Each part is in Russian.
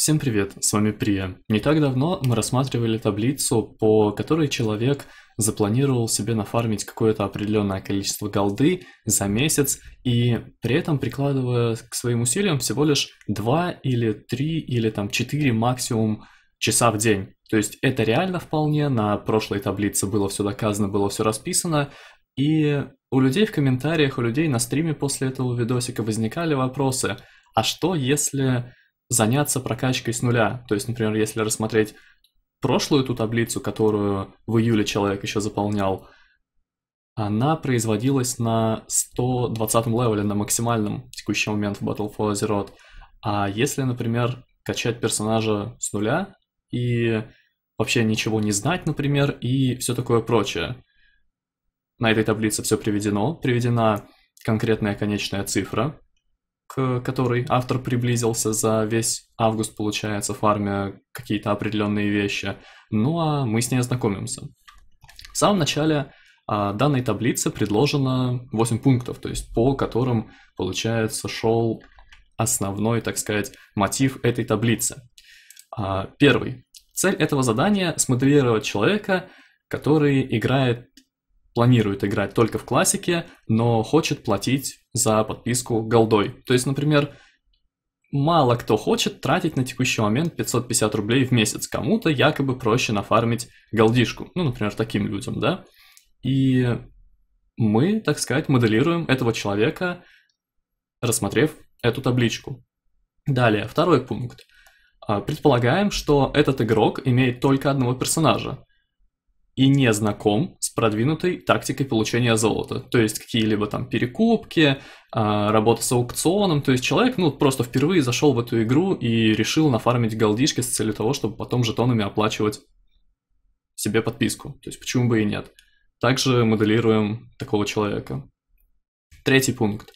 Всем привет, с вами Прия. Не так давно мы рассматривали таблицу, по которой человек запланировал себе нафармить какое-то определенное количество голды за месяц и при этом прикладывая к своим усилиям всего лишь 2 или 3 или там 4 максимум часа в день. То есть это реально вполне, на прошлой таблице было все доказано, было все расписано, и у людей в комментариях, у людей на стриме после этого видосика возникали вопросы, а что если заняться прокачкой с нуля. То есть, например, если рассмотреть прошлую ту таблицу, которую в июле человек еще заполнял, она производилась на 120 левеле, на максимальном текущий момент в Battle for Azeroth. А если, например, качать персонажа с нуля и вообще ничего не знать, например, и все такое прочее. На этой таблице все приведено, приведена конкретная конечная цифра, к которой автор приблизился за весь август, получается, фармя какие-то определенные вещи. Ну а мы с ней ознакомимся. В самом начале а, данной таблицы предложено 8 пунктов, то есть по которым, получается, шел основной, так сказать, мотив этой таблицы. А, первый. Цель этого задания – смоделировать человека, который играет планирует играть только в классике, но хочет платить за подписку голдой. То есть, например, мало кто хочет тратить на текущий момент 550 рублей в месяц. Кому-то якобы проще нафармить голдишку. Ну, например, таким людям, да? И мы, так сказать, моделируем этого человека, рассмотрев эту табличку. Далее, второй пункт. А, предполагаем, что этот игрок имеет только одного персонажа и не знаком продвинутой тактикой получения золота. То есть какие-либо там перекупки, а, работа с аукционом. То есть человек, ну, просто впервые зашел в эту игру и решил нафармить голдишки с целью того, чтобы потом жетонами оплачивать себе подписку. То есть почему бы и нет. Также моделируем такого человека. Третий пункт.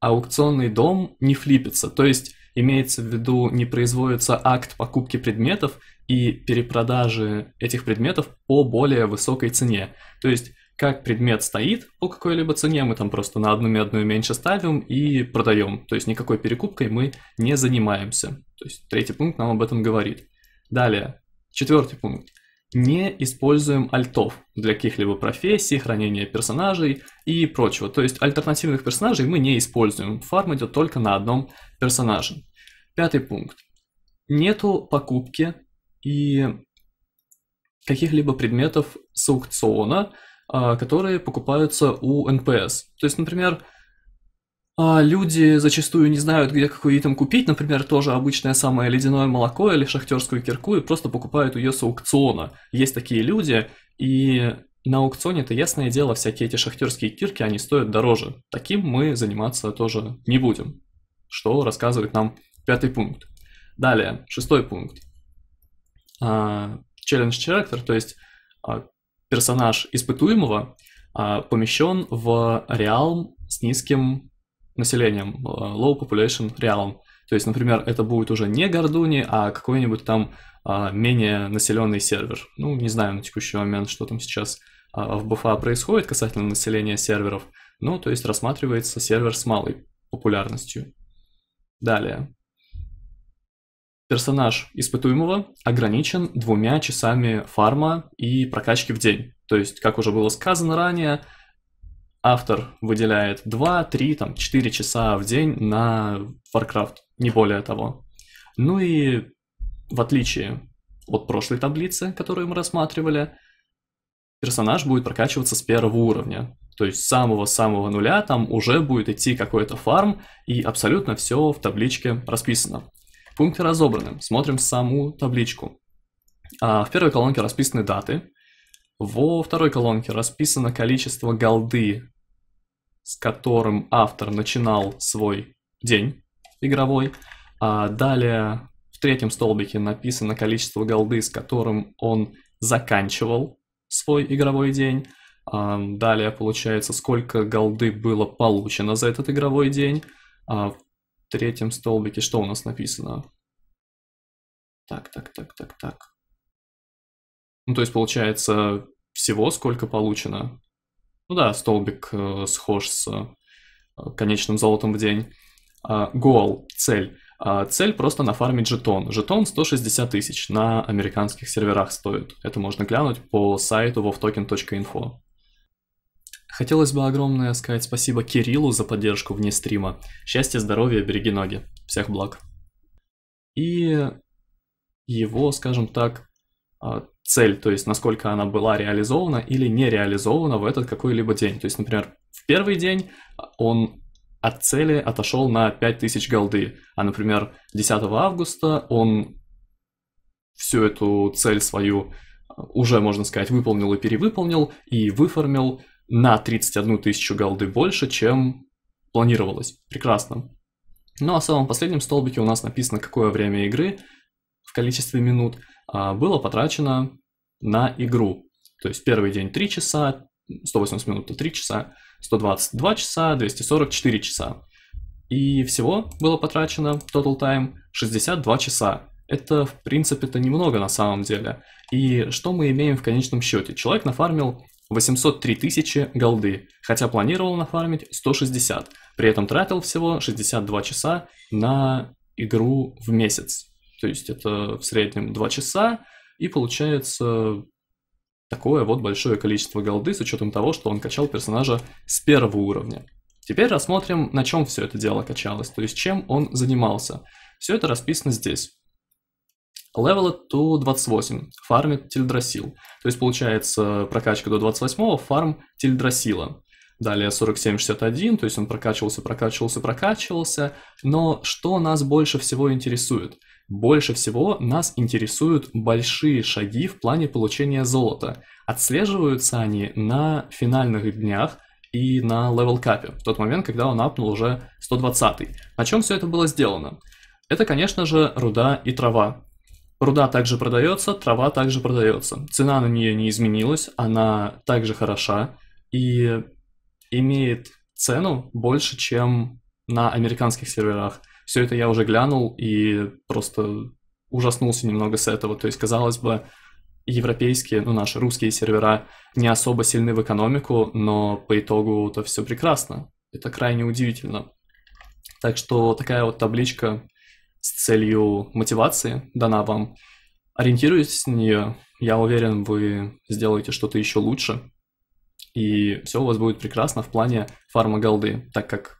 Аукционный дом не флипится. То есть Имеется в виду, не производится акт покупки предметов и перепродажи этих предметов по более высокой цене. То есть, как предмет стоит по какой-либо цене, мы там просто на одну медную меньше ставим и продаем. То есть, никакой перекупкой мы не занимаемся. То есть, третий пункт нам об этом говорит. Далее, четвертый пункт. Не используем альтов для каких-либо профессий, хранения персонажей и прочего. То есть альтернативных персонажей мы не используем. Фарм идет только на одном персонаже. Пятый пункт. Нету покупки и каких-либо предметов с аукциона, а, которые покупаются у НПС. То есть, например, а люди зачастую не знают, где какой там купить, например, тоже обычное самое ледяное молоко или шахтерскую кирку, и просто покупают ее с аукциона. Есть такие люди, и на аукционе это ясное дело, всякие эти шахтерские кирки, они стоят дороже. Таким мы заниматься тоже не будем, что рассказывает нам пятый пункт. Далее, шестой пункт. Челлендж-черактер, то есть а, персонаж испытуемого, а, помещен в реалм с низким населением, э, low population realm. То есть, например, это будет уже не Гордуни, а какой-нибудь там а, менее населенный сервер. Ну, не знаю на текущий момент, что там сейчас а, в БФА происходит касательно населения серверов. Ну, то есть рассматривается сервер с малой популярностью. Далее. Персонаж испытуемого ограничен двумя часами фарма и прокачки в день. То есть, как уже было сказано ранее, автор выделяет 2, 3, там, 4 часа в день на Warcraft, не более того. Ну и в отличие от прошлой таблицы, которую мы рассматривали, персонаж будет прокачиваться с первого уровня. То есть с самого-самого нуля там уже будет идти какой-то фарм, и абсолютно все в табличке расписано. Пункты разобраны. Смотрим саму табличку. А в первой колонке расписаны даты. Во второй колонке расписано количество голды с которым автор начинал свой день игровой. А далее в третьем столбике написано количество голды, с которым он заканчивал свой игровой день. А далее получается, сколько голды было получено за этот игровой день. А в третьем столбике что у нас написано? Так, так, так, так, так. Ну, то есть получается всего сколько получено ну да, столбик э, схож с э, конечным золотом в день. Э, цель. Э, цель просто нафармить жетон. Жетон 160 тысяч на американских серверах стоит. Это можно глянуть по сайту wovtoken.info. Хотелось бы огромное сказать спасибо Кириллу за поддержку вне стрима. Счастья, здоровья, береги ноги. Всех благ. И его, скажем так, а, цель, то есть насколько она была реализована или не реализована в этот какой-либо день. То есть, например, в первый день а, он от цели отошел на 5000 голды, а, например, 10 августа он всю эту цель свою а, уже, можно сказать, выполнил и перевыполнил, и выформил на 31 тысячу голды больше, чем планировалось. Прекрасно. Ну а в самом последнем столбике у нас написано, какое время игры в количестве минут а, было потрачено на игру. То есть первый день 3 часа, 180 минут это 3 часа, 122 часа, 244 часа. И всего было потрачено total time 62 часа. Это, в принципе-то, немного на самом деле. И что мы имеем в конечном счете? Человек нафармил 803 тысячи голды, хотя планировал нафармить 160, при этом тратил всего 62 часа на игру в месяц. То есть это в среднем 2 часа, и получается такое вот большое количество голды с учетом того, что он качал персонажа с первого уровня. Теперь рассмотрим, на чем все это дело качалось, то есть чем он занимался. Все это расписано здесь. Левела to 28, фармит тильдрасил. То есть получается прокачка до 28 фарм тильдрасила далее 4761, то есть он прокачивался, прокачивался, прокачивался. Но что нас больше всего интересует? Больше всего нас интересуют большие шаги в плане получения золота. Отслеживаются они на финальных днях и на левел-капе, в тот момент, когда он апнул уже 120 -й. На чем все это было сделано? Это, конечно же, руда и трава. Руда также продается, трава также продается. Цена на нее не изменилась, она также хороша. И имеет цену больше, чем на американских серверах. Все это я уже глянул и просто ужаснулся немного с этого. То есть, казалось бы, европейские, ну, наши русские сервера не особо сильны в экономику, но по итогу это все прекрасно. Это крайне удивительно. Так что такая вот табличка с целью мотивации дана вам. Ориентируйтесь на нее. Я уверен, вы сделаете что-то еще лучше и все у вас будет прекрасно в плане фарма-голды, так как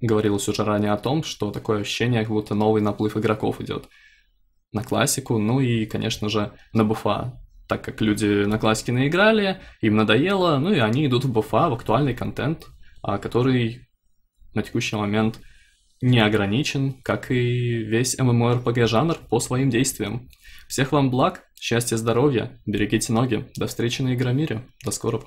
говорилось уже ранее о том, что такое ощущение, как будто новый наплыв игроков идет на классику, ну и, конечно же, на буфа, так как люди на классике наиграли, им надоело, ну и они идут в буфа, в актуальный контент, а который на текущий момент не ограничен, как и весь MMORPG жанр по своим действиям. Всех вам благ, счастья, здоровья, берегите ноги, до встречи на Игромире, до скорого.